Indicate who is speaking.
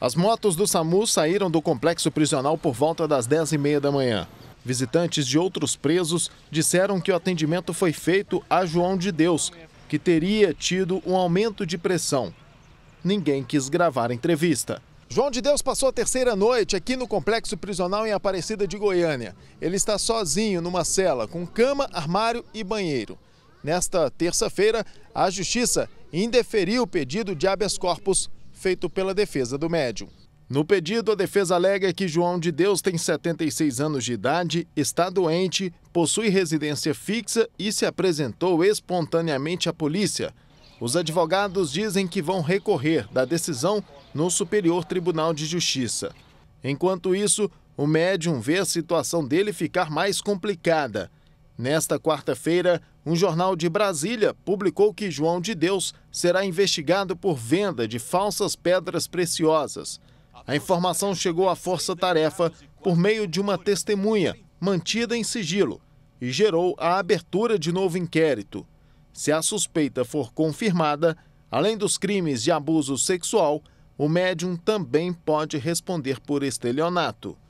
Speaker 1: As motos do SAMU saíram do complexo prisional por volta das 10h30 da manhã. Visitantes de outros presos disseram que o atendimento foi feito a João de Deus, que teria tido um aumento de pressão. Ninguém quis gravar a entrevista. João de Deus passou a terceira noite aqui no complexo prisional em Aparecida de Goiânia. Ele está sozinho numa cela com cama, armário e banheiro. Nesta terça-feira, a Justiça indeferiu o pedido de habeas corpus feito pela defesa do médium. No pedido, a defesa alega que João de Deus tem 76 anos de idade, está doente, possui residência fixa e se apresentou espontaneamente à polícia. Os advogados dizem que vão recorrer da decisão no Superior Tribunal de Justiça. Enquanto isso, o médium vê a situação dele ficar mais complicada. Nesta quarta-feira, um jornal de Brasília publicou que João de Deus será investigado por venda de falsas pedras preciosas. A informação chegou à Força Tarefa por meio de uma testemunha mantida em sigilo e gerou a abertura de novo inquérito. Se a suspeita for confirmada, além dos crimes de abuso sexual, o médium também pode responder por estelionato.